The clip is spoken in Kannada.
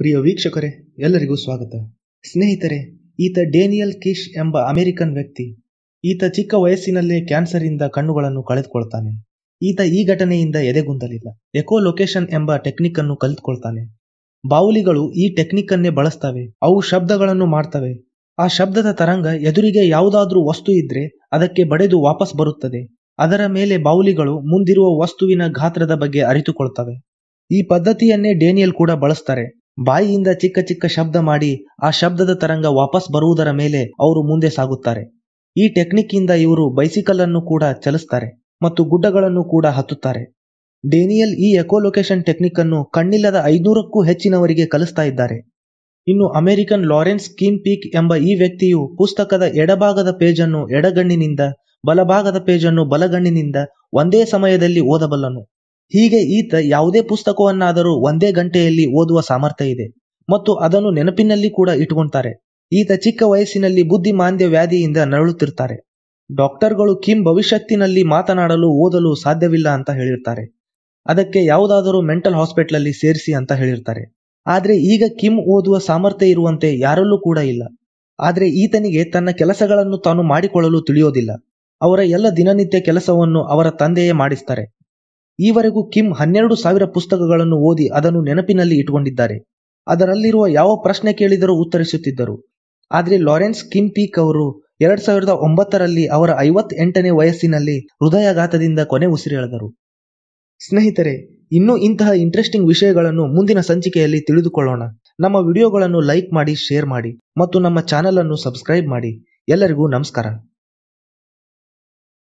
ಪ್ರಿಯ ವೀಕ್ಷಕರೇ ಎಲ್ಲರಿಗೂ ಸ್ವಾಗತ ಸ್ನೇಹಿತರೆ ಈತ ಡೇನಿಯಲ್ ಕಿಶ್ ಎಂಬ ಅಮೆರಿಕನ್ ವ್ಯಕ್ತಿ ಈತ ಚಿಕ್ಕ ವಯಸ್ಸಿನಲ್ಲೇ ಇಂದ ಕಣ್ಣುಗಳನ್ನು ಕಳೆದುಕೊಳ್ತಾನೆ ಈತ ಈ ಘಟನೆಯಿಂದ ಎದೆಗುಂದಲಿಲ್ಲ ಎಕೋ ಲೊಕೇಶನ್ ಎಂಬ ಟೆಕ್ನಿಕ್ ಅನ್ನು ಕಲಿತುಕೊಳ್ತಾನೆ ಬಾವುಲಿಗಳು ಈ ಟೆಕ್ನಿಕ್ ಅನ್ನೇ ಬಳಸ್ತವೆ ಅವು ಶಬ್ದಗಳನ್ನು ಮಾಡ್ತವೆ ಆ ಶಬ್ದದ ತರಂಗ ಎದುರಿಗೆ ಯಾವುದಾದ್ರೂ ವಸ್ತು ಇದ್ರೆ ಅದಕ್ಕೆ ಬಡೆದು ವಾಪಸ್ ಬರುತ್ತದೆ ಅದರ ಮೇಲೆ ಬಾವುಲಿಗಳು ಮುಂದಿರುವ ವಸ್ತುವಿನ ಗಾತ್ರದ ಬಗ್ಗೆ ಅರಿತುಕೊಳ್ತವೆ ಈ ಪದ್ಧತಿಯನ್ನೇ ಡೇನಿಯಲ್ ಕೂಡ ಬಳಸ್ತಾರೆ ಬಾಯಿಯಿಂದ ಚಿಕ್ಕ ಚಿಕ್ಕ ಶಬ್ದ ಮಾಡಿ ಆ ಶಬ್ದದ ತರಂಗ ವಾಪಸ್ ಬರುವುದರ ಮೇಲೆ ಅವರು ಮುಂದೆ ಸಾಗುತ್ತಾರೆ ಈ ಟೆಕ್ನಿಕ್ ಇಂದ ಇವರು ಬೈಸಿಕಲ್ ಅನ್ನು ಕೂಡ ಚಲಿಸ್ತಾರೆ ಮತ್ತು ಗುಡ್ಡಗಳನ್ನು ಕೂಡ ಹತ್ತುತ್ತಾರೆ ಡೇನಿಯಲ್ ಈ ಎಕೋಲೊಕೇಶನ್ ಟೆಕ್ನಿಕ್ ಅನ್ನು ಕಣ್ಣಿಲ್ಲದ ಐನೂರಕ್ಕೂ ಹೆಚ್ಚಿನವರಿಗೆ ಕಲಿಸ್ತಾ ಇದ್ದಾರೆ ಇನ್ನು ಅಮೆರಿಕನ್ ಲಾರೆನ್ಸ್ ಕಿಮ್ ಪೀಕ್ ಎಂಬ ಈ ವ್ಯಕ್ತಿಯು ಪುಸ್ತಕದ ಎಡಭಾಗದ ಪೇಜ್ ಅನ್ನು ಎಡಗಣ್ಣಿನಿಂದ ಬಲಭಾಗದ ಪೇಜ್ ಅನ್ನು ಬಲಗಣ್ಣಿನಿಂದ ಒಂದೇ ಸಮಯದಲ್ಲಿ ಓದಬಲ್ಲನು ಹೀಗೆ ಈತ ಯಾವುದೇ ಪುಸ್ತಕವನ್ನಾದರೂ ಒಂದೇ ಗಂಟೆಯಲ್ಲಿ ಓದುವ ಸಾಮರ್ಥ್ಯ ಇದೆ ಮತ್ತು ಅದನ್ನು ನೆನಪಿನಲ್ಲಿ ಕೂಡ ಇಟ್ಕೊಂತಾರೆ ಈತ ಚಿಕ್ಕ ವಯಸ್ಸಿನಲ್ಲಿ ಬುದ್ಧಿಮಾಂದ್ಯ ವ್ಯಾಧಿಯಿಂದ ನರಳುತ್ತಿರ್ತಾರೆ ಡಾಕ್ಟರ್ಗಳು ಕಿಮ್ ಭವಿಷ್ಯತ್ತಿನಲ್ಲಿ ಮಾತನಾಡಲು ಓದಲು ಸಾಧ್ಯವಿಲ್ಲ ಅಂತ ಹೇಳಿರ್ತಾರೆ ಅದಕ್ಕೆ ಯಾವುದಾದರೂ ಮೆಂಟಲ್ ಅಲ್ಲಿ ಸೇರಿಸಿ ಅಂತ ಹೇಳಿರ್ತಾರೆ ಆದರೆ ಈಗ ಕಿಮ್ ಓದುವ ಸಾಮರ್ಥ್ಯ ಇರುವಂತೆ ಯಾರಲ್ಲೂ ಕೂಡ ಇಲ್ಲ ಆದರೆ ಈತನಿಗೆ ತನ್ನ ಕೆಲಸಗಳನ್ನು ತಾನು ಮಾಡಿಕೊಳ್ಳಲು ತಿಳಿಯೋದಿಲ್ಲ ಅವರ ಎಲ್ಲ ದಿನನಿತ್ಯ ಕೆಲಸವನ್ನು ಅವರ ತಂದೆಯೇ ಮಾಡಿಸ್ತಾರೆ ಈವರೆಗೂ ಕಿಮ್ ಹನ್ನೆರಡು ಸಾವಿರ ಪುಸ್ತಕಗಳನ್ನು ಓದಿ ಅದನ್ನು ನೆನಪಿನಲ್ಲಿ ಇಟ್ಟುಕೊಂಡಿದ್ದಾರೆ ಅದರಲ್ಲಿರುವ ಯಾವ ಪ್ರಶ್ನೆ ಕೇಳಿದರೂ ಉತ್ತರಿಸುತ್ತಿದ್ದರು ಆದರೆ ಲಾರೆನ್ಸ್ ಕಿಮ್ ಪೀಕ್ ಅವರು ಎರಡ್ ಸಾವಿರದ ಒಂಬತ್ತರಲ್ಲಿ ಅವರ ಐವತ್ ಎಂಟನೇ ವಯಸ್ಸಿನಲ್ಲಿ ಹೃದಯಾಘಾತದಿಂದ ಕೊನೆ ಉಸಿರೆಳೆದರು ಸ್ನೇಹಿತರೆ ಇನ್ನೂ ಇಂತಹ ಇಂಟ್ರೆಸ್ಟಿಂಗ್ ವಿಷಯಗಳನ್ನು ಮುಂದಿನ ಸಂಚಿಕೆಯಲ್ಲಿ ತಿಳಿದುಕೊಳ್ಳೋಣ ನಮ್ಮ ವಿಡಿಯೋಗಳನ್ನು ಲೈಕ್ ಮಾಡಿ ಶೇರ್ ಮಾಡಿ ಮತ್ತು ನಮ್ಮ ಅನ್ನು ಸಬ್ಸ್ಕ್ರೈಬ್ ಮಾಡಿ ಎಲ್ಲರಿಗೂ ನಮಸ್ಕಾರ